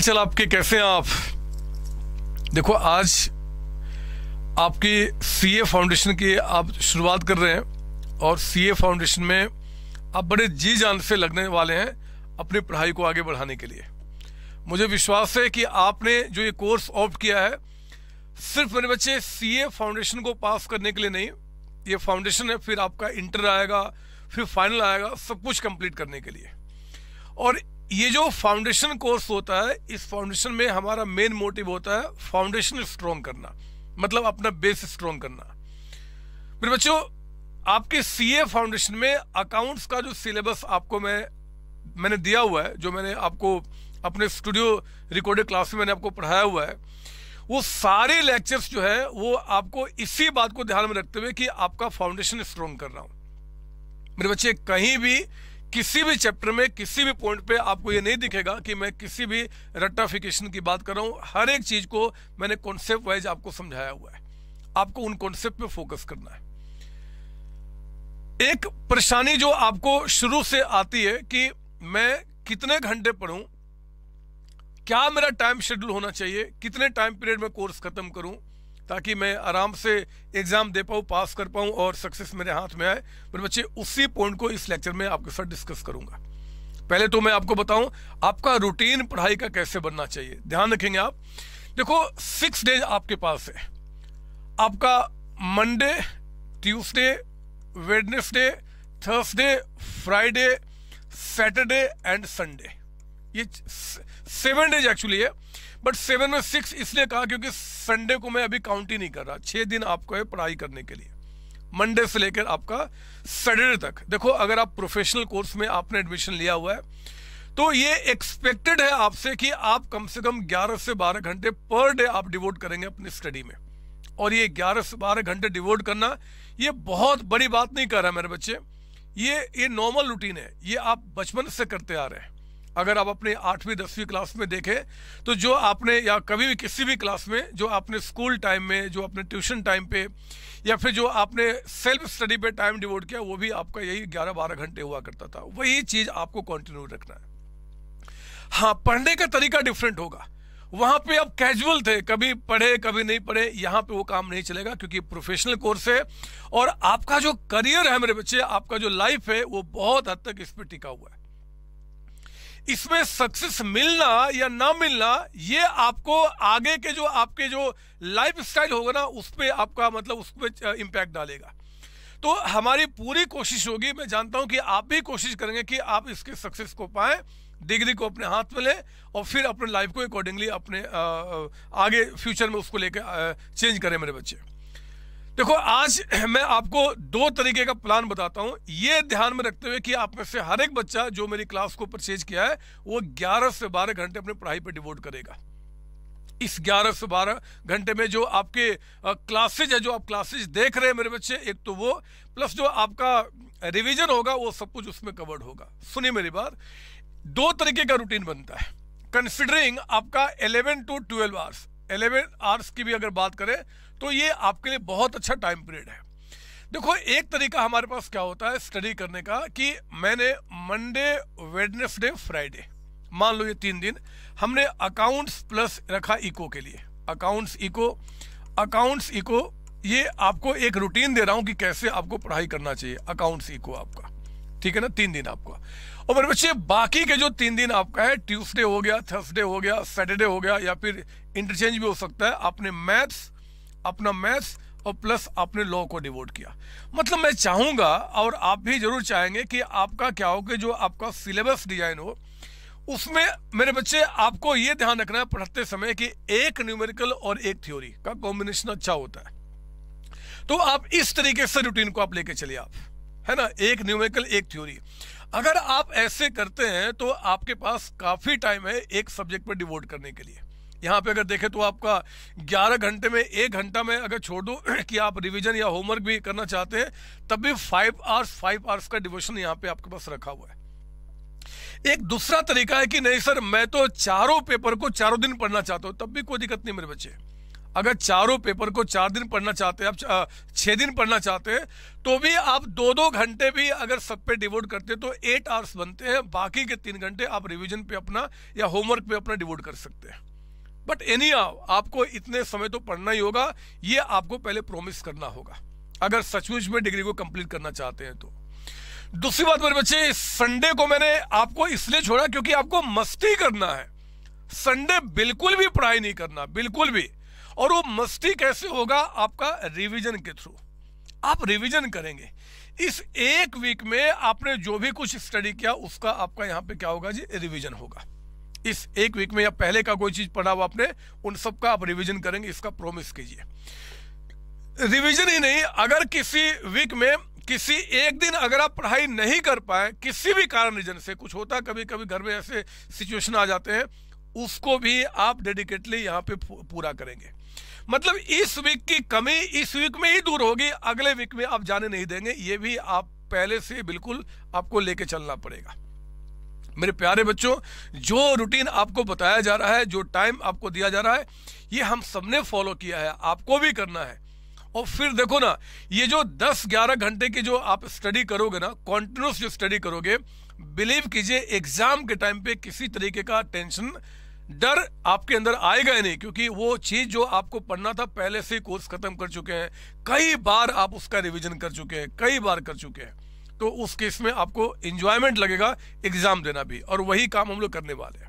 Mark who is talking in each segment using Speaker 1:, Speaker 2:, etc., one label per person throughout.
Speaker 1: हाल चाल आपके कैसे हैं आप देखो आज आपकी सी ए फाउंडेशन की आप शुरुआत कर रहे हैं और सी ए फाउंडेशन में आप बड़े जी जान से लगने वाले हैं अपनी पढ़ाई को आगे बढ़ाने के लिए मुझे विश्वास है कि आपने जो ये कोर्स ऑप्ट किया है सिर्फ मेरे बच्चे सी ए फाउंडेशन को पास करने के लिए नहीं ये फाउंडेशन है फिर आपका इंटर आएगा फिर फाइनल आएगा सब कुछ कंप्लीट करने के लिए और ये जो फाउंडेशन कोर्स होता है इस फाउंडेशन में हमारा मेन मोटिव होता है फाउंडेशन स्ट्रॉन्ग करना मतलब अपना बेस स्ट्रॉन्ग करना मेरे बच्चों आपके सीए फाउंडेशन में अकाउंट्स का जो सिलेबस आपको मैं मैंने दिया हुआ है जो मैंने आपको अपने स्टूडियो रिकॉर्डेड क्लास में मैंने आपको पढ़ाया हुआ है वो सारे लेक्चर्स जो है वो आपको इसी बात को ध्यान में रखते हुए कि आपका फाउंडेशन स्ट्रॉन्ग कर रहा हूं मेरे बच्चे कहीं भी किसी भी चैप्टर में किसी भी पॉइंट पे आपको ये नहीं दिखेगा कि मैं किसी भी रट्टाफिकेशन की बात कर रहा हूँ हर एक चीज को मैंने कॉन्सेप्ट वाइज आपको समझाया हुआ है आपको उन कॉन्सेप्ट पे फोकस करना है एक परेशानी जो आपको शुरू से आती है कि मैं कितने घंटे पढ़ू क्या मेरा टाइम शेड्यूल होना चाहिए कितने टाइम पीरियड में कोर्स खत्म करूं ताकि मैं आराम से एग्ज़ाम दे पाऊँ पास कर पाऊँ और सक्सेस मेरे हाथ में आए मेरे बच्चे उसी पॉइंट को इस लेक्चर में आपके साथ डिस्कस करूंगा पहले तो मैं आपको बताऊं आपका रूटीन पढ़ाई का कैसे बनना चाहिए ध्यान रखेंगे आप देखो सिक्स डेज आपके पास है आपका Monday Tuesday Wednesday Thursday Friday Saturday and Sunday ये सेवन डेज एक्चुअली है बट सेवन में सिक्स इसलिए कहा क्योंकि संडे को मैं अभी काउंट ही नहीं कर रहा छह दिन आपको है पढ़ाई करने के लिए मंडे से लेकर आपका सैटरडे तक देखो अगर आप प्रोफेशनल कोर्स में आपने एडमिशन लिया हुआ है तो ये एक्सपेक्टेड है आपसे कि आप कम से कम 11 से 12 घंटे पर डे आप डिवोट करेंगे अपनी स्टडी में और ये 11 से 12 घंटे डिवोट करना ये बहुत बड़ी बात नहीं कर रहा मेरे बच्चे ये ये नॉर्मल रूटीन है ये आप बचपन से करते आ रहे हैं अगर आप अपने आठवीं दसवीं क्लास में देखें तो जो आपने या कभी भी किसी भी क्लास में जो आपने स्कूल टाइम में जो अपने ट्यूशन टाइम पे या फिर जो आपने सेल्फ स्टडी पे टाइम डिवोट किया वो भी आपका यही ग्यारह बारह घंटे हुआ करता था वही चीज़ आपको कंटिन्यू रखना है हाँ पढ़ने का तरीका डिफरेंट होगा वहां पे आप कैजुअल थे कभी पढ़े कभी नहीं पढ़े यहाँ पे वो काम नहीं चलेगा क्योंकि प्रोफेशनल कोर्स है और आपका जो करियर है मेरे बच्चे आपका जो लाइफ है वो बहुत हद तक इस पर टिका हुआ है इसमें सक्सेस मिलना या ना मिलना ये आपको आगे के जो आपके जो लाइफ स्टाइल होगा ना उस पर आपका मतलब उस पर इम्पैक्ट डालेगा तो हमारी पूरी कोशिश होगी मैं जानता हूं कि आप भी कोशिश करेंगे कि आप इसके सक्सेस को पाए डिग्री को अपने हाथ में लें और फिर अपने लाइफ को अकॉर्डिंगली अपने आगे फ्यूचर में उसको लेकर चेंज करें मेरे बच्चे देखो आज मैं आपको दो तरीके का प्लान बताता हूँ ये ध्यान में रखते हुए कि आप में से हर एक बच्चा जो मेरी क्लास को परचेज किया है वो 11 से 12 घंटे अपने पढ़ाई पर डिवोट करेगा इस 11 से 12 घंटे में जो आपके क्लासेज है जो आप क्लासेज देख रहे हैं मेरे बच्चे एक तो वो प्लस जो आपका रिविजन होगा वो सब कुछ उसमें कवर्ड होगा सुनिए मेरी बात दो तरीके का रूटीन बनता है कंसिडरिंग आपका 11 टू 12 आवर्स एलेवन आवर्स की भी अगर बात करें तो ये आपके लिए बहुत अच्छा टाइम पीरियड है देखो एक तरीका हमारे पास क्या होता है स्टडी करने का कि मैंने मंडे वेडनेसडे फ्राइडे मान लो ये तीन दिन हमने अकाउंट्स प्लस रखा इको के लिए अकाउंट्स इको अकाउंट्स इको ये आपको एक रूटीन दे रहा हूँ कि कैसे आपको पढ़ाई करना चाहिए अकाउंट्स इको आपका ठीक है ना तीन दिन आपका और मेरे बच्चे बाकी के जो तीन दिन आपका है ट्यूसडे हो गया थर्सडे हो गया सैटरडे हो गया या फिर इंटरचेंज भी हो सकता है आपने मैथ्स अपना मैथ्स और प्लस आपने लॉ को डिवोट किया मतलब मैं चाहूँगा और आप भी जरूर चाहेंगे कि आपका क्या हो कि जो आपका सिलेबस डिजाइन हो उसमें मेरे बच्चे आपको ये ध्यान रखना है पढ़ते समय कि एक न्यूमेरिकल और एक थ्योरी का कॉम्बिनेशन अच्छा होता है तो आप इस तरीके से रूटीन को आप लेके चलिए आप है ना एक न्यूमेरिकल एक थ्योरी अगर आप ऐसे करते हैं तो आपके पास काफी टाइम है एक सब्जेक्ट पर डिवोट करने के लिए यहाँ पे अगर देखें तो आपका 11 घंटे में एक घंटा में अगर छोड़ दो कि आप रिवीजन या होमवर्क भी करना चाहते हैं तब भी फाइव आवर्स फाइव आवर्स का डिवोशन यहाँ पे आपके पास रखा हुआ है एक दूसरा तरीका है कि नहीं सर मैं तो चारों पेपर को चारों दिन पढ़ना चाहता हूँ तब भी कोई दिक्कत नहीं मेरे बच्चे अगर चारों पेपर को चार दिन पढ़ना चाहते हैं आप छह दिन पढ़ना चाहते हैं तो भी आप दो दो घंटे भी अगर सब पे डिवोट करते हैं तो एट आवर्स बनते हैं बाकी के तीन घंटे आप रिवीजन पे अपना या होमवर्क पे अपना डिवोट कर सकते हैं बट एनी आपको इतने समय तो पढ़ना ही होगा ये आपको पहले प्रोमिस करना होगा अगर सचमुच में डिग्री को कंप्लीट करना चाहते हैं तो दूसरी बात मेरे बच्चे संडे को मैंने आपको इसलिए छोड़ा क्योंकि आपको मस्ती करना है संडे बिल्कुल भी पढ़ाई नहीं करना बिल्कुल भी और वो मस्ती कैसे होगा आपका रिवीजन के थ्रू आप रिवीजन करेंगे इस एक वीक में आपने जो भी कुछ स्टडी किया उसका आपका यहां पे क्या होगा जी रिवीजन होगा इस एक वीक में या पहले का कोई चीज पढ़ा हुआ आपने उन सब का आप रिवीजन करेंगे इसका प्रॉमिस कीजिए रिवीजन ही नहीं अगर किसी वीक में किसी एक दिन अगर आप पढ़ाई नहीं कर पाए किसी भी कारण रीजन से कुछ होता कभी कभी घर में ऐसे सिचुएशन आ जाते हैं उसको भी आप डेडिकेटली यहाँ पे पूरा करेंगे मतलब इस वीक की कमी इस वीक में ही दूर होगी अगले वीक में आप जाने नहीं देंगे ये भी आप पहले से बिल्कुल आपको लेके चलना पड़ेगा मेरे प्यारे बच्चों जो रूटीन आपको बताया जा रहा है जो टाइम आपको दिया जा रहा है ये हम सबने फॉलो किया है आपको भी करना है और फिर देखो ना ये जो 10-11 घंटे की जो आप स्टडी करोगे ना कॉन्टिन्यूस जो स्टडी करोगे बिलीव कीजिए एग्जाम के टाइम पे किसी तरीके का टेंशन डर आपके अंदर आएगा ही नहीं क्योंकि वो चीज जो आपको पढ़ना था पहले से कोर्स खत्म कर चुके हैं कई बार आप उसका रिविजन कर चुके हैं कई बार कर चुके हैं तो उस केस में आपको इंजॉयमेंट लगेगा एग्जाम देना भी और वही काम हम लोग करने वाले हैं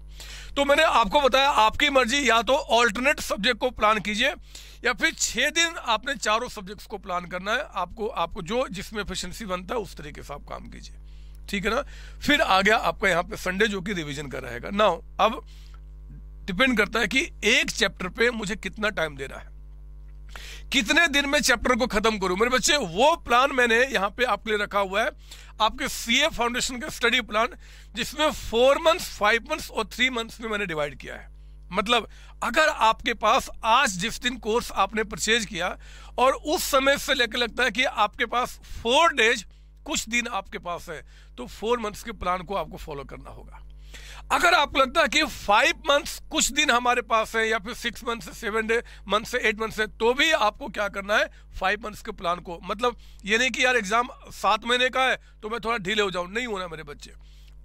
Speaker 1: तो मैंने आपको बताया आपकी मर्जी या तो ऑल्टरनेट सब्जेक्ट को प्लान कीजिए या फिर छः दिन आपने चारों सब्जेक्ट्स को प्लान करना है आपको आपको जो जिसमें एफिशिएंसी बनता है उस तरीके से आप काम कीजिए ठीक है ना फिर आ गया आपका यहाँ पे संडे जो कि रिविजन का रहेगा ना अब डिपेंड करता है कि एक चैप्टर पे मुझे कितना टाइम देना है कितने दिन में चैप्टर को खत्म करूं मेरे बच्चे वो प्लान मैंने यहां पे आपके लिए रखा हुआ है आपके सीए फाउंडेशन का स्टडी प्लान जिसमें फोर मंथ्स फाइव मंथ्स और थ्री मंथ्स में मैंने डिवाइड किया है मतलब अगर आपके पास आज जिस दिन कोर्स आपने परचेज किया और उस समय से लेकर लगता है कि आपके पास फोर डेज कुछ दिन आपके पास है तो फोर मंथ्स के प्लान को आपको फॉलो करना होगा अगर आपको लगता है कि फाइव मंथ्स कुछ दिन हमारे पास है या फिर सिक्स मंथ से सेवन डे मंथ से एट मंथ से तो भी आपको क्या करना है फाइव मंथ्स के प्लान को मतलब ये नहीं कि यार एग्जाम सात महीने का है तो मैं थोड़ा ढीले हो जाऊँ नहीं होना मेरे बच्चे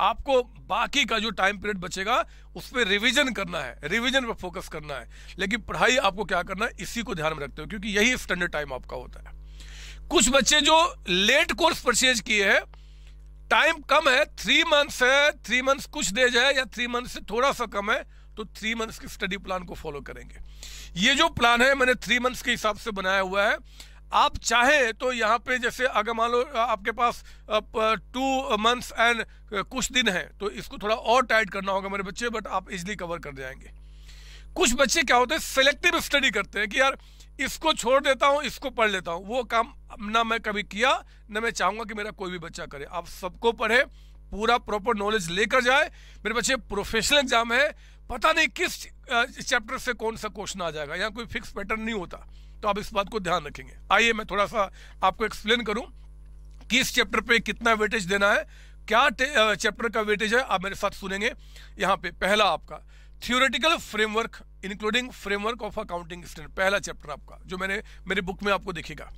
Speaker 1: आपको बाकी का जो टाइम पीरियड बचेगा उस पर रिविजन करना है रिविजन पर फोकस करना है लेकिन पढ़ाई आपको क्या करना है इसी को ध्यान में रखते हो क्योंकि यही स्टैंडर्ड टाइम आपका होता है कुछ बच्चे जो लेट कोर्स परचेज किए हैं टाइम कम है थ्री मंथ्स है थ्री मंथ्स कुछ डेज है या थ्री मंथ्स से थोड़ा सा कम है तो थ्री मंथ्स के स्टडी प्लान को फॉलो करेंगे ये जो प्लान है मैंने थ्री मंथ्स के हिसाब से बनाया हुआ है आप चाहें तो यहाँ पे जैसे अगर मान लो आपके पास टू मंथ्स एंड कुछ दिन है तो इसको थोड़ा और टाइट करना होगा मेरे बच्चे बट आप इजली कवर कर जाएंगे कुछ बच्चे क्या होते हैं सेलेक्टिव स्टडी करते हैं कि यार इसको छोड़ देता हूँ इसको पढ़ लेता हूँ वो काम ना मैं कभी किया न मैं चाहूंगा कि मेरा कोई भी बच्चा करे आप सबको पढ़े पूरा प्रॉपर नॉलेज लेकर जाए मेरे बच्चे प्रोफेशनल एग्जाम है पता नहीं किस चैप्टर से कौन सा क्वेश्चन आ जाएगा यहाँ कोई फिक्स पैटर्न नहीं होता तो आप इस बात को ध्यान रखेंगे आइए मैं थोड़ा सा आपको एक्सप्लेन करूं किस चैप्टर पे कितना वेटेज देना है क्या चैप्टर का वेटेज है आप मेरे साथ सुनेंगे यहाँ पे पहला आपका theoretical framework including framework of accounting standard पहला चैप्टर आपका जो मैंने मेरे बुक में आपको देखेगा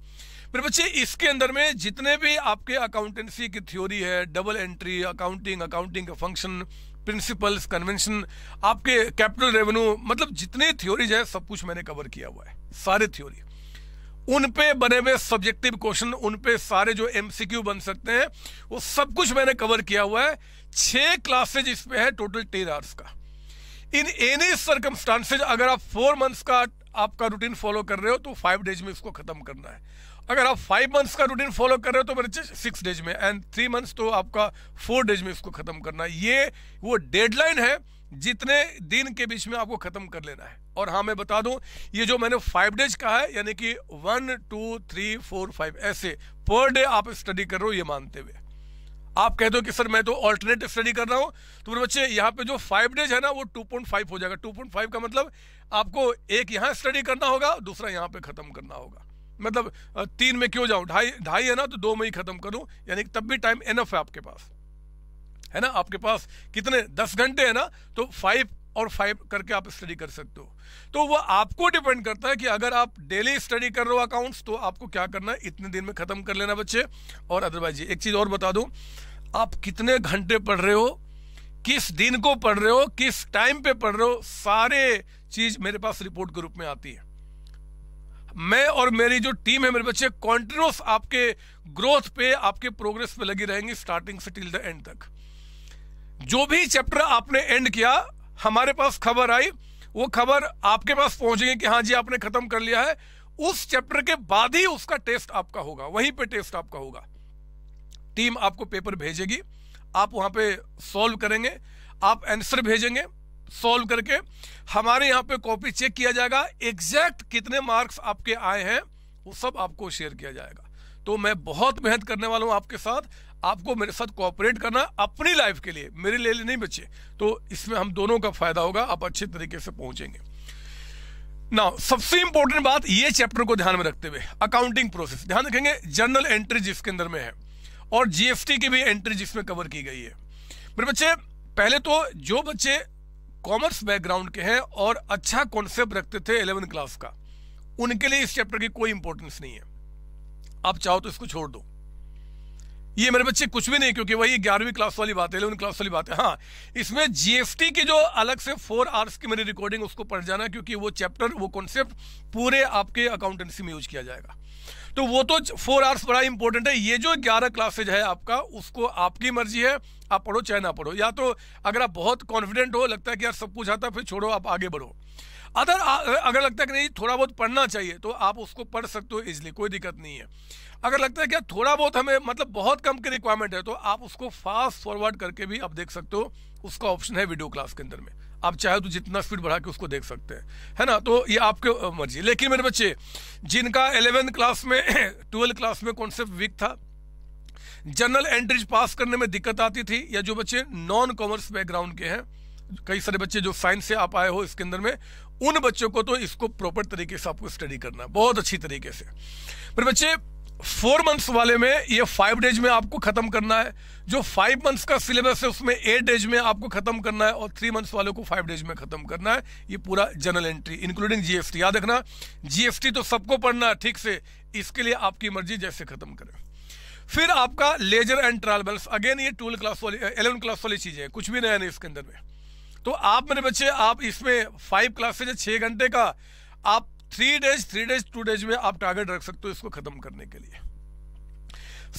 Speaker 1: फिर बच्चे इसके अंदर में जितने भी आपके अकाउंटेंसी की थ्योरी है डबल एंट्री अकाउंटिंग अकाउंटिंग का फंक्शन प्रिंसिपल्स कन्वेंशन आपके कैपिटल रेवेन्यू मतलब जितने थ्योरीज है सब कुछ मैंने कवर किया हुआ है सारे थ्योरी उन पे बने हुए सब्जेक्टिव क्वेश्चन उन पे सारे जो एमसीक्यू बन सकते हैं वो सब कुछ मैंने कवर किया हुआ है छह क्लासेज इस पे है टोटल टेन आवर्स का इन एनी सर्कमस्टांसेज अगर आप फोर मंथ्स का आपका रूटीन फॉलो कर रहे हो तो फाइव डेज में इसको खत्म करना है अगर आप फाइव मंथ्स का रूटीन फॉलो कर रहे हो तो बच्चे सिक्स डेज में एंड थ्री मंथ्स तो आपका फोर डेज में इसको खत्म करना है ये वो डेडलाइन है जितने दिन के बीच में आपको खत्म कर लेना है और हाँ मैं बता दूं ये जो मैंने फाइव डेज कहा है यानी कि one two three four five ऐसे पर डे आप स्टडी कर रहे हो ये मानते हुए आप कहते हो कि सर मैं तो ऑल्टरनेट स्टडी कर रहा हूँ तो मेरे बच्चे यहाँ पे जो फाइव डेज है ना वो टू पॉइंट फाइव हो जाएगा टू पॉइंट फाइव का मतलब आपको एक यहाँ स्टडी करना होगा दूसरा यहाँ पे खत्म करना होगा मतलब तीन में क्यों जाऊं ढाई ढाई है ना तो दो में ही खत्म करूं यानी तब भी टाइम एनफ है आपके पास है ना आपके पास कितने दस घंटे है ना तो फाइव और फाइव करके आप स्टडी कर सकते हो तो वो आपको डिपेंड करता है कि अगर आप डेली स्टडी कर रहे हो अकाउंट्स तो आपको क्या करना है इतने दिन में खत्म कर लेना बच्चे और अदरवाइज एक चीज और बता दू आप कितने घंटे पढ़ रहे हो किस दिन को पढ़ रहे हो किस टाइम पे पढ़ रहे हो सारे चीज मेरे पास रिपोर्ट के रूप में आती है मैं और मेरी जो टीम है मेरे बच्चे कॉन्टिन्यूस आपके ग्रोथ पे आपके प्रोग्रेस पे लगी रहेंगी स्टार्टिंग से टिल द एंड तक जो भी चैप्टर आपने एंड किया हमारे पास खबर आई वो खबर आपके पास पहुंचेगी कि हाँ जी आपने खत्म कर लिया है उस चैप्टर के बाद ही उसका टेस्ट आपका होगा वहीं पे टेस्ट आपका होगा टीम आपको पेपर भेजेगी आप वहां पे सॉल्व करेंगे आप आंसर भेजेंगे सॉल्व करके हमारे यहाँ पे कॉपी चेक किया जाएगा एग्जैक्ट कितने मार्क्स आपके आए हैं वो सब आपको शेयर किया जाएगा तो मैं बहुत मेहनत करने वाला हूँ आपके साथ आपको मेरे साथ कोऑपरेट करना अपनी लाइफ के लिए मेरे लिए नहीं बचे तो इसमें हम दोनों का फायदा होगा आप अच्छे तरीके से पहुंचेंगे ना सबसे इंपॉर्टेंट बात ये चैप्टर को ध्यान में रखते हुए अकाउंटिंग प्रोसेस ध्यान रखेंगे जनरल एंट्री जिसके अंदर में है और जीएसटी की भी एंट्री जिसमें कवर की गई है मेरे बच्चे पहले तो जो बच्चे कॉमर्स बैकग्राउंड के हैं और अच्छा कॉन्सेप्ट रखते थे इलेवन क्लास का उनके लिए इस चैप्टर की कोई इंपॉर्टेंस नहीं है आप चाहो तो इसको छोड़ दो ये मेरे बच्चे कुछ भी नहीं क्योंकि वही ग्यारहवीं क्लास वाली बात है इलेवन क्लास वाली बात है हाँ इसमें जीएसटी की जो अलग से फोर आवर्स की मेरी रिकॉर्डिंग उसको पढ़ जाना क्योंकि वो चैप्टर वो कॉन्सेप्ट पूरे आपके अकाउंटेंसी में यूज किया जाएगा तो वो तो फोर आवर्स बड़ा इंपॉर्टेंट है ये जो ग्यारह क्लासेज है आपका उसको आपकी मर्जी है आप पढ़ो चाहे ना पढ़ो या तो अगर आप बहुत कॉन्फिडेंट हो लगता है कि यार सब कुछ आता है फिर छोड़ो आप आगे बढ़ो अदर अगर लगता है कि नहीं थोड़ा बहुत पढ़ना चाहिए तो आप उसको पढ़ सकते हो इजिली कोई दिक्कत नहीं है अगर लगता है कि थोड़ा बहुत हमें मतलब बहुत कम की रिक्वायरमेंट है तो आप उसको फास्ट फॉरवर्ड करके भी आप देख सकते हो उसका ऑप्शन है वीडियो क्लास के अंदर में आप चाहे तो जितना स्पीड बढ़ा के उसको देख सकते हैं है ना तो ये आपके मर्जी लेकिन मेरे बच्चे जिनका एलेवेंथ क्लास में ट्वेल्थ क्लास में कॉन्सेप्ट वीक था जनरल एंट्रीज पास करने में दिक्कत आती थी या जो बच्चे नॉन कॉमर्स बैकग्राउंड के हैं कई सारे बच्चे जो साइंस से आप आए हो इसके अंदर में उन बच्चों को तो इसको प्रॉपर तरीके से आपको स्टडी करना है बहुत अच्छी तरीके से पर बच्चे फोर मंथ्स वाले में ये फाइव डेज में आपको खत्म करना है जो फाइव मंथ्स का सिलेबस है उसमें एट डेज में आपको खत्म करना है और थ्री मंथ्स वालों को फाइव डेज में खत्म करना है ये पूरा जनरल एंट्री इंक्लूडिंग जीएसटी याद रखना जीएसटी तो सबको पढ़ना है ठीक से इसके लिए आपकी मर्जी जैसे खत्म करें फिर आपका लेजर एंड ट्रावल्स अगेन ये टूल क्लास वाली एलेवन क्लास वाली चीज़ है कुछ भी नया नहीं इसके अंदर में तो आप मेरे बच्चे आप इसमें फाइव क्लासेज से छः घंटे का आप three days three days two days में आप टारगेट रख सकते हो इसको खत्म करने के लिए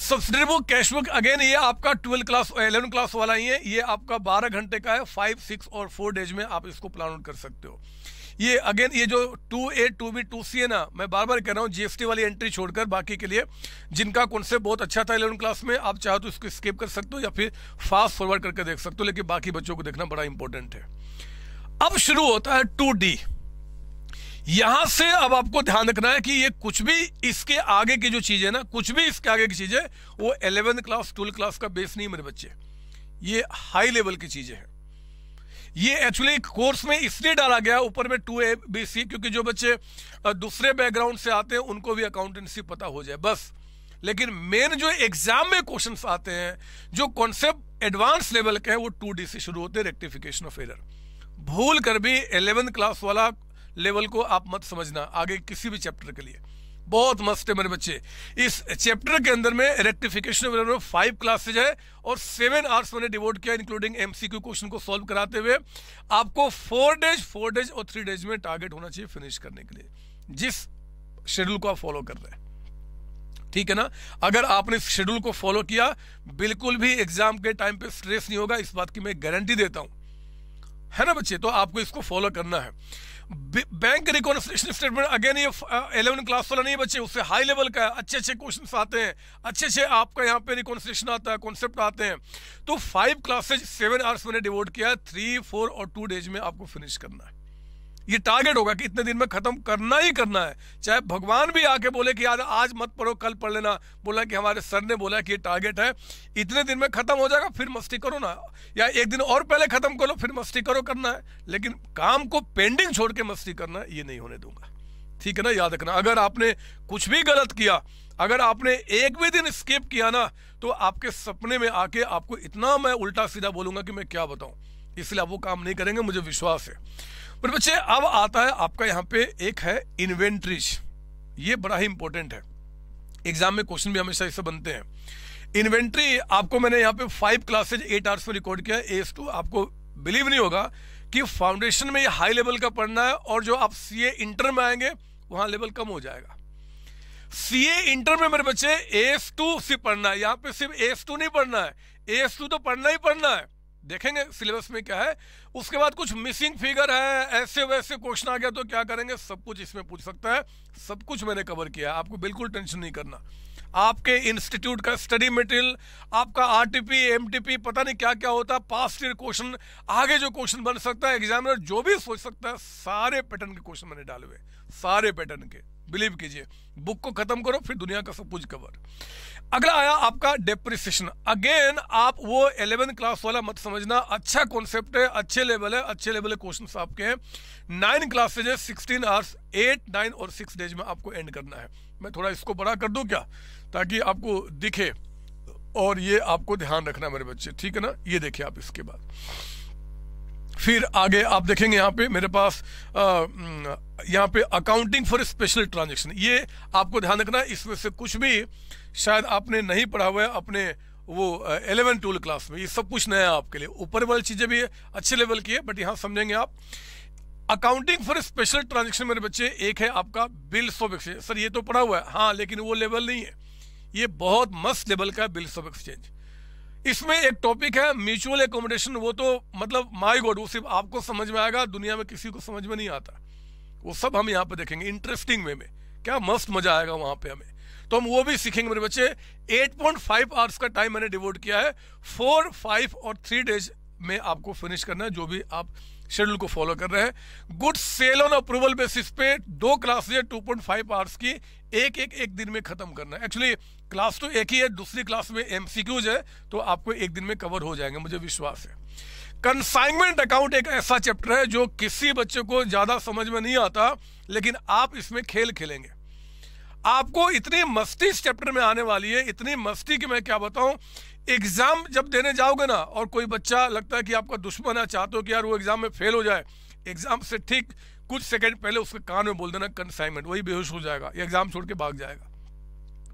Speaker 1: subsidiary book cash book again ये आपका ट्वेल्व क्लास इलेवन क्लास वाला ही है ये आपका बारह घंटे का है फाइव सिक्स और फोर डेज में आप इसको प्लान आउट कर सकते हो ये अगेन ये जो two A two B two C है ना मैं बार बार कह रहा हूँ जीएसटी वाली एंट्री छोड़कर बाकी के लिए जिनका कॉन्सेप्ट बहुत अच्छा था इलेवन क्लास में आप चाहो तो इसको स्किप कर सकते हो या फिर फास्ट फॉरवर्ड करके देख सकते हो लेकिन बाकी बच्चों को देखना बड़ा इंपॉर्टेंट है अब शुरू होता है टू डी यहां से अब आपको ध्यान रखना है कि ये कुछ भी इसके आगे की जो चीज है ना कुछ भी इसके आगे की चीज है वो इलेवेंथ क्लास ट्वेल्थ क्लास का बेस नहीं मेरे बच्चे ये हाई लेवल की चीजें हैं ये एक्चुअली कोर्स में इसलिए डाला गया ऊपर में टू ए बी सी क्योंकि जो बच्चे दूसरे बैकग्राउंड से आते हैं उनको भी अकाउंटेंसी पता हो जाए बस लेकिन मेन जो एग्जाम में क्वेश्चन आते हैं जो कॉन्सेप्ट एडवांस लेवल के हैं वो टू डी से शुरू होते हैं रेक्टिफिकेशन ऑफ एरर भूल कर भी एलेवेंथ क्लास वाला लेवल को आप मत समझना आगे किसी भी चैप्टर के लिए बहुत मस्त है मेरे बच्चे इस चैप्टर के अंदर में रेक्टिफिकेशन फाइव क्लासेज है और सेवन आवर्स मैंने डिवोट किया इंक्लूडिंग एमसीक्यू क्वेश्चन को सॉल्व कराते हुए आपको फोर डेज फोर डेज और थ्री डेज में टारगेट होना चाहिए फिनिश करने के लिए जिस शेड्यूल को आप फॉलो कर रहे हैं ठीक है ना अगर आपने शेड्यूल को फॉलो किया बिल्कुल भी एग्जाम के टाइम पे स्ट्रेस नहीं होगा इस बात की मैं गारंटी देता हूं है ना बच्चे तो आपको इसको फॉलो करना है बैंक के स्टेटमेंट अगेन ये एलेवन क्लास वाला नहीं बच्चे उससे हाई लेवल का है अच्छे अच्छे क्वेश्चन आते हैं अच्छे अच्छे आपका यहाँ पे रिकॉन्फ्रेशन आता है कॉन्सेप्ट आते हैं तो फाइव क्लासेज सेवन आवर्स मैंने डिवोट किया थ्री फोर और टू डेज में आपको फिनिश करना है ये टारगेट होगा कि इतने दिन में खत्म करना ही करना है चाहे भगवान भी आके बोले कि यार आज मत पढ़ो कल पढ़ लेना बोला कि हमारे सर ने बोला कि ये टारगेट है इतने दिन में खत्म हो जाएगा फिर मस्ती करो ना या एक दिन और पहले खत्म करो फिर मस्ती करो करना है लेकिन काम को पेंडिंग छोड़ के मस्ती करना ये नहीं होने दूंगा ठीक है ना याद रखना अगर आपने कुछ भी गलत किया अगर आपने एक भी दिन स्किप किया ना तो आपके सपने में आके आपको इतना मैं उल्टा सीधा बोलूंगा कि मैं क्या बताऊं इसलिए आप वो काम नहीं करेंगे मुझे विश्वास है पर बच्चे अब आता है आपका यहाँ पे एक है इन्वेंट्रीज ये बड़ा ही इंपॉर्टेंट है एग्जाम में क्वेश्चन भी हमेशा इससे बनते हैं इन्वेंट्री आपको मैंने यहाँ पे फाइव क्लासेज एट आवर्स पर रिकॉर्ड किया है एस टू आपको बिलीव नहीं होगा कि फाउंडेशन में ये हाई लेवल का पढ़ना है और जो आप सी इंटर में आएंगे वहां लेवल कम हो जाएगा सी इंटर में मेरे बच्चे एस टू सिर्फ पढ़ना है यहाँ पे सिर्फ एस टू नहीं पढ़ना है एस टू तो पढ़ना ही पढ़ना है देखेंगे सिलेबस में क्या है उसके बाद कुछ मिसिंग फिगर है ऐसे वैसे क्वेश्चन आ गया तो क्या करेंगे सब कुछ इसमें पूछ सकता है सब कुछ मैंने कवर किया आपको बिल्कुल टेंशन नहीं करना आपके इंस्टीट्यूट का स्टडी मटेरियल आपका आरटीपी एमटीपी पता नहीं क्या क्या होता पास्ट ईयर क्वेश्चन आगे जो क्वेश्चन बन सकता है एग्जामिनर जो भी सोच सकता है सारे पैटर्न के क्वेश्चन मैंने डाले हुए सारे पैटर्न के बिलीव कीजिए बुक को खत्म करो फिर दुनिया का सब कुछ कवर अगला आया आपका डेप्रिसिएशन अगेन आप वो एलेवन क्लास वाला मत समझना अच्छा कॉन्सेप्ट है अच्छे लेवल है अच्छे लेवल है क्वेश्चन आपके हैं नाइन क्लासेज है सिक्सटीन आवर्स एट नाइन और सिक्स डेज में आपको एंड करना है मैं थोड़ा इसको बड़ा कर दू क्या ताकि आपको दिखे और ये आपको ध्यान रखना मेरे बच्चे ठीक है ना ये देखिए आप इसके बाद फिर आगे आप देखेंगे यहाँ पे मेरे पास यहाँ पे अकाउंटिंग फॉर स्पेशल ट्रांजेक्शन ये आपको ध्यान रखना इसमें से कुछ भी शायद आपने नहीं पढ़ा हुआ है अपने वो एलेवन टूल क्लास में ये सब कुछ नया है आपके लिए ऊपर वाली चीज़ें भी अच्छे लेवल की है बट यहाँ समझेंगे आप अकाउंटिंग फॉर स्पेशल ट्रांजेक्शन मेरे बच्चे एक है आपका बिल्स ऑफ एक्सचेंज सर ये तो पढ़ा हुआ है हाँ लेकिन वो लेवल नहीं है ये बहुत मस्त लेवल का बिल्स ऑफ एक्सचेंज इसमें एक टॉपिक है म्यूचुअल एकोमोडेशन वो तो मतलब माय गॉड वो सिर्फ आपको समझ में आएगा दुनिया में किसी को समझ में नहीं आता वो सब हम यहाँ पे देखेंगे इंटरेस्टिंग वे में क्या मस्त मजा आएगा वहां पे हमें तो हम वो भी सीखेंगे मेरे बच्चे 8.5 आवर्स का टाइम मैंने डिवोट किया है फोर फाइव और थ्री डेज में आपको फिनिश करना है जो भी आप शेड्यूल को फॉलो कर रहे हैं good sale on approval basis पे दो क्लासेज पॉइंट फाइव आवर्स की एक एक एक दिन में खत्म करना है एक्चुअली क्लास तो एक ही है दूसरी क्लास में एमसीक्यूज है तो आपको एक दिन में कवर हो जाएंगे मुझे विश्वास है कंसाइनमेंट अकाउंट एक ऐसा चैप्टर है जो किसी बच्चे को ज्यादा समझ में नहीं आता लेकिन आप इसमें खेल खेलेंगे आपको इतनी मस्ती इस चैप्टर में आने वाली है इतनी मस्ती कि मैं क्या बताऊं एग्जाम जब देने जाओगे ना और कोई बच्चा लगता है कि आपका दुश्मन है चाहते हो कि यार वो एग्जाम में फेल हो जाए एग्जाम से ठीक कुछ सेकंड पहले उसके कान में बोल देना कंसाइनमेंट वही बेहोश हो जाएगा एग्जाम छोड़ के भाग जाएगा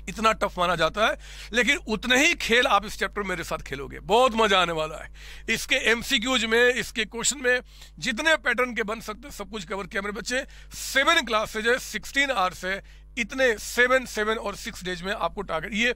Speaker 1: इतना टफ माना जाता है लेकिन उतने ही खेल आप इस चैप्टर मेरे साथ खेलोगे बहुत मजा आने वाला है इसके एमसीक्यूज में इसके क्वेश्चन में जितने पैटर्न के बन सकते हैं सब कुछ कवर किया मेरे बच्चे सेवन क्लास से जो है सिक्सटीन आवर्स है इतने सेवन सेवन और सिक्स डेज में आपको टारगेट ये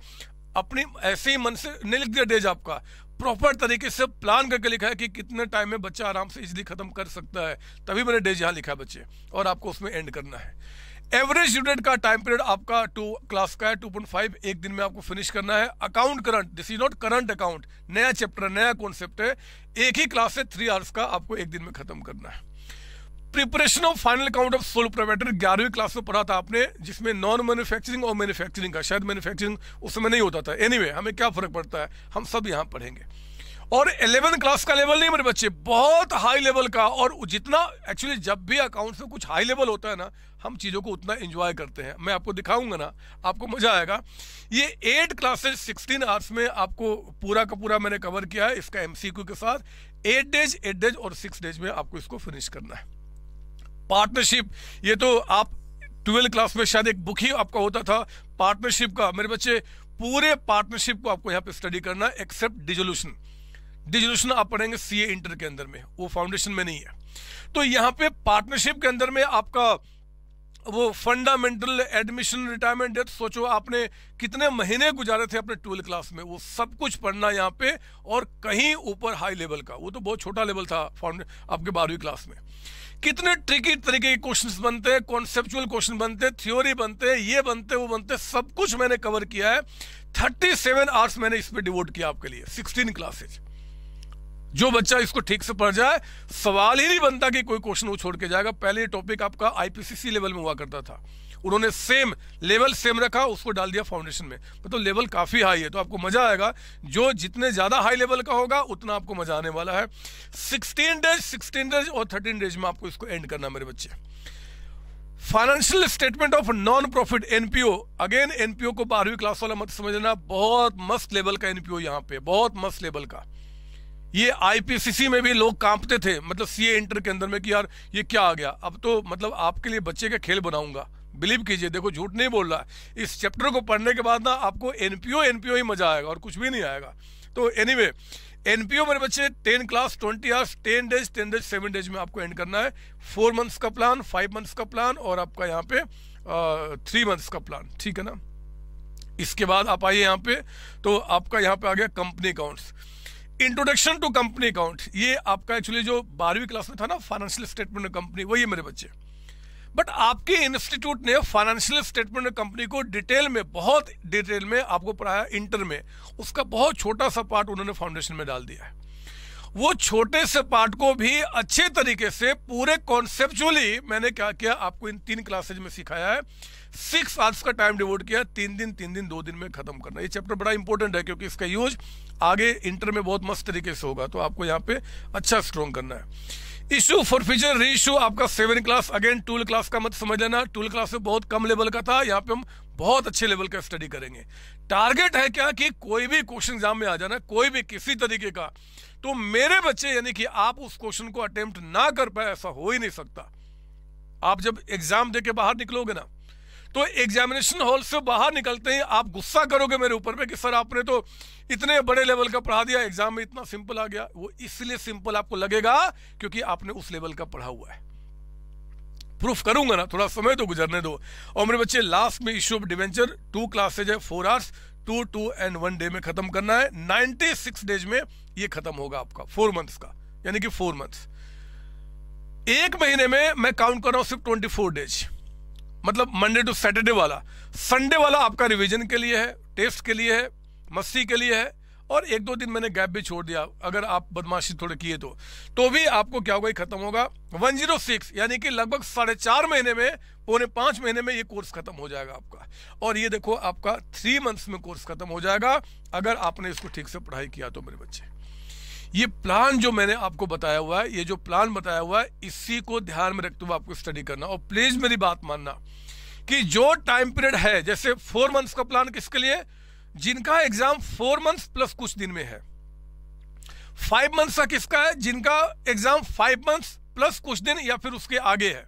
Speaker 1: अपनी ऐसे ही मन से नहीं लिख दिया डेज आपका प्रॉपर तरीके से प्लान करके लिखा है कि कितने टाइम में बच्चा आराम से इजली खत्म कर सकता है तभी मैंने डेज यहाँ लिखा है बच्चे और आपको उसमें एंड करना है एवरेज यूनिट का टाइम पीरियड आपका टू क्लास का है टू पॉइंट फाइव एक दिन में आपको फिनिश करना है account current this is not current account नया चैप्टर नया कॉन्सेप्ट है एक ही क्लास से थ्री आवर्स का आपको एक दिन में खत्म करना है preparation of final account of sole provider ग्यारहवीं क्लास में पढ़ा था आपने जिसमें नॉन मैन्युफैक्चरिंग और मैन्युफैक्चरिंग का शायद मैन्युफैक्चरिंग उसमें नहीं होता था एनीवे anyway, हमें क्या फर्क पड़ता है हम सब यहाँ पढ़ेंगे और एलेवन क्लास का लेवल नहीं मेरे बच्चे बहुत हाई लेवल का और जितना एक्चुअली जब भी अकाउंट में कुछ हाई लेवल होता है ना हम चीज़ों को उतना एंजॉय करते हैं मैं आपको दिखाऊंगा ना आपको मजा आएगा ये एट क्लासेज सिक्सटीन आवर्स में आपको पूरा का पूरा मैंने कवर किया है इसका एमसीक्यू के साथ एट डेज एट डेज और सिक्स डेज में आपको इसको फिनिश करना है पार्टनरशिप ये तो आप ट्वेल्थ क्लास में शायद एक बुक ही आपका होता था पार्टनरशिप का मेरे बच्चे पूरे पार्टनरशिप को आपको यहाँ पे स्टडी करना एक्सेप्ट डिजोल्यूशन डिजोल्यूशन आप पढ़ेंगे सीए इंटर के अंदर में वो फाउंडेशन में नहीं है तो यहाँ पे पार्टनरशिप के अंदर में आपका वो फंडामेंटल एडमिशन रिटायरमेंट डेथ सोचो आपने कितने महीने गुजारे थे अपने ट्वेल्थ क्लास में वो सब कुछ पढ़ना यहाँ पे और कहीं ऊपर हाई लेवल का वो तो बहुत छोटा लेवल था आपके बारहवीं क्लास में कितने ट्रिकी तरीके के क्वेश्चंस बनते हैं कॉन्सेप्चुअल क्वेश्चन बनते हैं थ्योरी बनते हैं ये बनते वो बनते हैं सब कुछ मैंने कवर किया है थर्टी सेवन आवर्स मैंने इस पर डिवोट किया आपके लिए सिक्सटीन क्लासेज जो बच्चा इसको ठीक से पढ़ जाए सवाल ही नहीं बनता कि कोई क्वेश्चन वो छोड़ के जाएगा पहले टॉपिक आपका आईपीसीसी लेवल में हुआ करता था उन्होंने सेम लेवल सेम रखा उसको डाल दिया फाउंडेशन में मतलब तो लेवल काफ़ी हाई है तो आपको मजा आएगा जो जितने ज़्यादा हाई लेवल का होगा उतना आपको मजा आने वाला है सिक्सटीन डेज सिक्सटीन डेज और थर्टीन डेज में आपको इसको एंड करना मेरे बच्चे financial statement of non profit NPO again NPO को बारहवीं क्लास वाला मत समझना बहुत मस्त लेवल का एनपीओ यहाँ पे बहुत मस्त लेवल का ये आईपीसीसी में भी लोग कांपते थे मतलब सीए इंटर के अंदर में कि यार ये क्या आ गया अब तो मतलब आपके लिए बच्चे का खेल बनाऊंगा बिलीव कीजिए देखो झूठ नहीं बोल रहा इस चैप्टर को पढ़ने के बाद ना आपको एनपीओ एनपीओ ही मजा आएगा और कुछ भी नहीं आएगा तो एनी anyway, एनपीओ मेरे बच्चे ten class twenty hours ten days ten days seven days में आपको एंड करना है फोर मंथ्स का प्लान फाइव मंथ्स का प्लान और आपका यहाँ पे थ्री मंथ्स का प्लान ठीक है ना इसके बाद आप आइए यहाँ पे तो आपका यहाँ पे आ गया company accounts introduction to company account ये आपका एक्चुअली जो बारहवीं क्लास में था ना फाइनेंशियल स्टेटमेंट कंपनी वही है मेरे बच्चे बट आपके इंस्टीट्यूट ने फाइनेंशियल स्टेटमेंट कंपनी को डिटेल में बहुत डिटेल में आपको पढ़ाया इंटर में उसका बहुत छोटा सा पार्ट उन्होंने फाउंडेशन में डाल दिया है वो छोटे से पार्ट को भी अच्छे तरीके से पूरे कॉन्सेप्चुअली मैंने क्या किया आपको इन तीन क्लासेज में सिखाया है सिक्स आवर्स का टाइम डिवोट किया तीन दिन तीन दिन दो दिन में खत्म करना ये चैप्टर बड़ा इंपॉर्टेंट है क्योंकि इसका यूज आगे इंटर में बहुत मस्त तरीके से होगा तो आपको यहाँ पे अच्छा स्ट्रॉन्ग करना है issue forfeiture reissue आपका सेवन क्लास अगेन टूल क्लास का मत समझ लेना टूल क्लास में बहुत कम लेवल का था यहाँ पे हम बहुत अच्छे लेवल का स्टडी करेंगे टारगेट है क्या कि कोई भी क्वेश्चन एग्जाम में आ जाना कोई भी किसी तरीके का तो मेरे बच्चे यानी कि आप उस क्वेश्चन को अटेम्प्ट ना कर पाए ऐसा हो ही नहीं सकता आप जब एग्जाम दे बाहर निकलोगे ना तो एग्जामिनेशन हॉल से बाहर निकलते ही आप गुस्सा करोगे मेरे ऊपर में कि सर आपने तो इतने बड़े लेवल का पढ़ा दिया एग्जाम में इतना सिंपल आ गया वो इसलिए सिंपल आपको लगेगा क्योंकि आपने उस लेवल का पढ़ा हुआ है प्रूफ करूंगा ना थोड़ा समय तो गुजरने दो और मेरे बच्चे लास्ट में issue of debenture two classes है four hours two two and one day में खत्म करना है नाइनटी सिक्स डेज में ये खत्म होगा आपका फोर मंथ्स का यानी कि फोर मंथ्स एक महीने में मैं काउंट कर रहा हूं सिर्फ ट्वेंटी फोर डेज मतलब मंडे टू सैटरडे वाला संडे वाला आपका रिविजन के लिए है टेस्ट के लिए है मस्ती के लिए है और एक दो दिन मैंने गैप भी छोड़ दिया अगर आप बदमाशी थोड़े किए तो तो भी आपको क्या होगा खत्म होगा वन जीरो सिक्स यानी कि लगभग साढ़े चार महीने में पौने पांच महीने में ये कोर्स खत्म हो जाएगा आपका और ये देखो आपका थ्री मंथ्स में कोर्स खत्म हो जाएगा अगर आपने इसको ठीक से पढ़ाई किया तो मेरे बच्चे ये प्लान जो मैंने आपको बताया हुआ है ये जो प्लान बताया हुआ है इसी को ध्यान में रखते हुए आपको स्टडी करना और प्लीज मेरी बात मानना कि जो टाइम पीरियड है जैसे फोर मंथ्स का प्लान किसके लिए जिनका एग्जाम फोर मंथ्स प्लस कुछ दिन में है फाइव मंथ्स का किसका है जिनका एग्जाम फाइव मंथ्स प्लस कुछ दिन या फिर उसके आगे है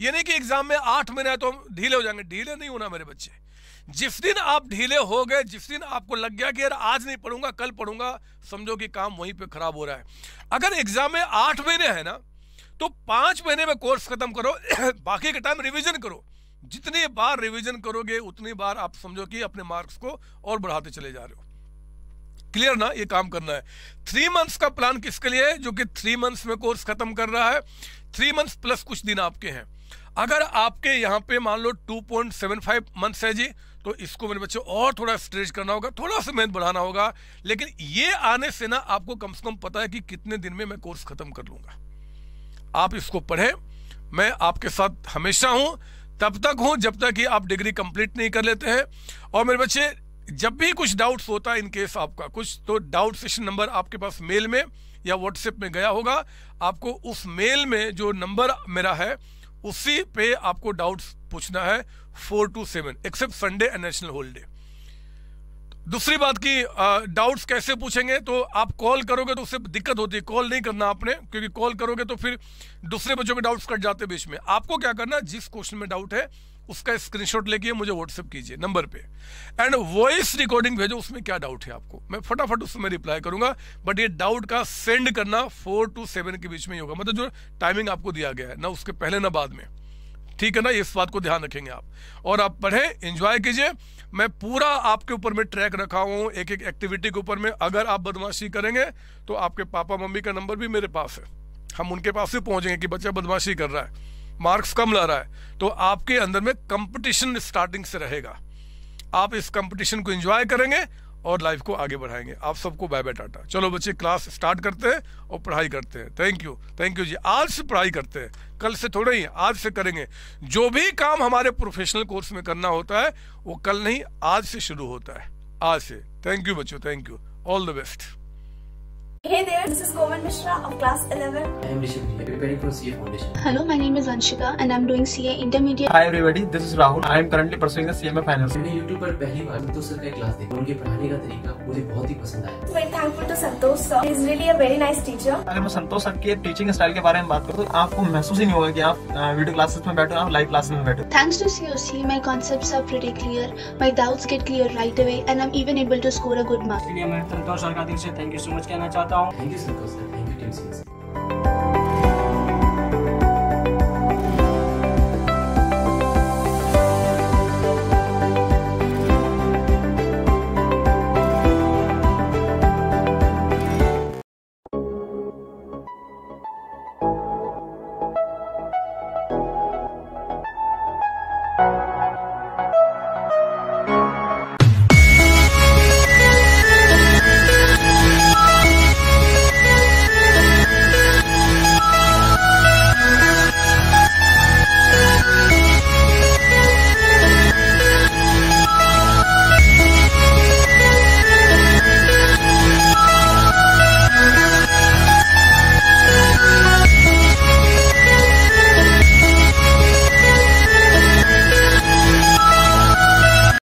Speaker 1: ये नहीं कि एग्जाम में आठ महीना है तो हम ढीले हो जाएंगे ढीले नहीं होना मेरे बच्चे जिस दिन आप ढीले हो गए जिस दिन आपको लग गया कि यार आज नहीं पढ़ूंगा कल पढ़ूंगा समझो कि काम वहीं पे खराब हो रहा है अगर एग्जाम में आठ महीने है ना तो पांच महीने में कोर्स खत्म करो बाकी के टाइम रिविजन करो जितनी बार रिविजन करोगे उतनी बार आप समझो कि अपने मार्क्स को और बढ़ाते चले जा रहे हो क्लियर ना ये काम करना है थ्री मंथ्स का प्लान किसके लिए है जो कि थ्री मंथ्स में कोर्स खत्म कर रहा है थ्री मंथ्स प्लस कुछ दिन आपके हैं अगर आपके यहाँ पे मान लो 2.75 मंथ्स है जी तो इसको मेरे बच्चों और थोड़ा स्ट्रेच करना होगा थोड़ा सा मेहनत बढ़ाना होगा लेकिन ये आने से ना आपको कम से कम पता है कि कितने दिन में मैं कोर्स खत्म कर लूंगा आप इसको पढ़ें मैं आपके साथ हमेशा हूं तब तक हूं जब तक कि आप डिग्री कंप्लीट नहीं कर लेते हैं और मेरे बच्चे जब भी कुछ डाउट्स होता है इनकेस आपका कुछ तो डाउट सेशन नंबर आपके पास मेल में या व्हाट्सएप में गया होगा आपको उस मेल में जो नंबर मेरा है उसी पे आपको डाउट्स पूछना है four to seven except Sunday and national holiday दूसरी बात की डाउट्स कैसे पूछेंगे तो आप कॉल करोगे तो उससे दिक्कत होती है कॉल नहीं करना आपने क्योंकि कॉल करोगे तो फिर दूसरे बच्चों के डाउट्स कट जाते बीच में आपको क्या करना जिस क्वेश्चन में डाउट है उसका स्क्रीनशॉट लेके मुझे व्हाट्सएप कीजिए नंबर पे एंड वॉइस रिकॉर्डिंग भेजो उसमें क्या डाउट है आपको मैं फटाफट उसमें रिप्लाई करूंगा बट ये डाउट का सेंड करना फोर टू सेवन के बीच में ही होगा मतलब जो टाइमिंग आपको दिया गया है ना उसके पहले ना बाद में ठीक है ना इस बात को ध्यान रखेंगे आप और आप पढ़ें इंजॉय कीजिए मैं पूरा आपके ऊपर में ट्रैक रखा हूँ एक एक एक्टिविटी के ऊपर में अगर आप बदमाशी करेंगे तो आपके पापा मम्मी का नंबर भी मेरे पास है हम उनके पास भी पहुँचेंगे कि बच्चा बदमाशी कर रहा है मार्क्स कम ला रहा है तो आपके अंदर में कंपटीशन स्टार्टिंग से रहेगा आप इस कंपटीशन को एंजॉय करेंगे और लाइफ को आगे बढ़ाएंगे आप सबको बाय बाय टाटा चलो बच्चे क्लास स्टार्ट करते हैं और पढ़ाई करते हैं थैंक यू थैंक यू जी आज से पढ़ाई करते हैं कल से थोड़ा ही आज से करेंगे जो भी काम हमारे प्रोफेशनल कोर्स में करना होता है वो कल नहीं आज से शुरू होता है आज से थैंक यू बच्चों thank you all the best Hey there, this is Kovan Mishra of class 11. I am Rishabh preparing for CA Foundation. Hello, my name is Anshika and I'm doing CA Intermediate. Hi everybody, this is Rahul. I am currently pursuing the CMA Finance. मैंने YouTube पर पहली बार संतोष sir का एक class देखा उनके पढ़ाने का तरीका मुझे बहुत ही पसंद आया very thankful to Santosh sir is really a very nice teacher. अगर मैं संतोष सर के टीचिंग स्टाइल के बारे में बात करूँ तो आपको महसूस ही नहीं होगा कि आप वीडियो क्लासेस में बैठो या लाइव क्लासेस में बैठो thanks to COC my concepts are pretty clear my doubts get clear right away and I am even able to score a good marks इसलिए मैं संतोष सर का दिल से thank you so much कहना चाहता Thank you, Santosh. Thank you, Tim. Singh.